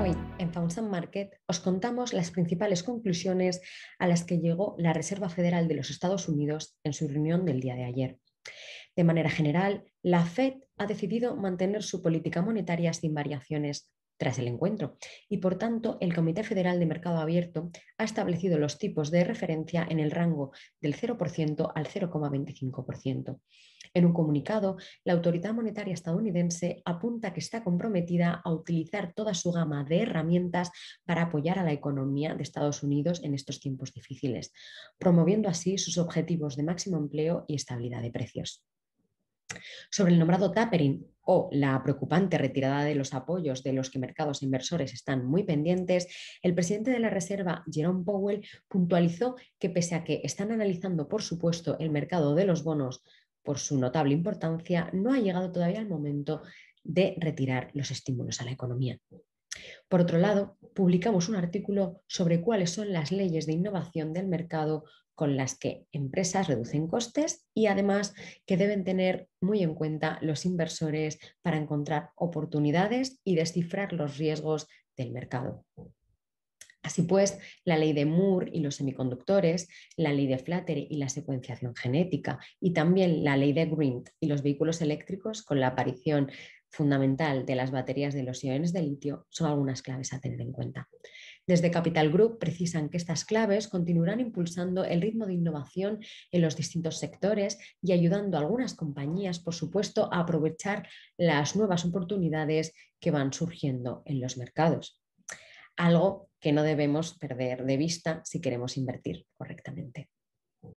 Hoy en Fountain Market os contamos las principales conclusiones a las que llegó la Reserva Federal de los Estados Unidos en su reunión del día de ayer. De manera general, la Fed ha decidido mantener su política monetaria sin variaciones tras el encuentro y, por tanto, el Comité Federal de Mercado Abierto ha establecido los tipos de referencia en el rango del 0% al 0,25%. En un comunicado, la autoridad monetaria estadounidense apunta que está comprometida a utilizar toda su gama de herramientas para apoyar a la economía de Estados Unidos en estos tiempos difíciles, promoviendo así sus objetivos de máximo empleo y estabilidad de precios. Sobre el nombrado tapering o la preocupante retirada de los apoyos de los que mercados e inversores están muy pendientes, el presidente de la Reserva, Jerome Powell, puntualizó que pese a que están analizando, por supuesto, el mercado de los bonos por su notable importancia, no ha llegado todavía el momento de retirar los estímulos a la economía. Por otro lado, publicamos un artículo sobre cuáles son las leyes de innovación del mercado con las que empresas reducen costes y además que deben tener muy en cuenta los inversores para encontrar oportunidades y descifrar los riesgos del mercado. Así pues, la ley de Moore y los semiconductores, la ley de Flattery y la secuenciación genética, y también la ley de Grint y los vehículos eléctricos con la aparición fundamental de las baterías de los iones de litio son algunas claves a tener en cuenta. Desde Capital Group precisan que estas claves continuarán impulsando el ritmo de innovación en los distintos sectores y ayudando a algunas compañías, por supuesto, a aprovechar las nuevas oportunidades que van surgiendo en los mercados. Algo que no debemos perder de vista si queremos invertir correctamente.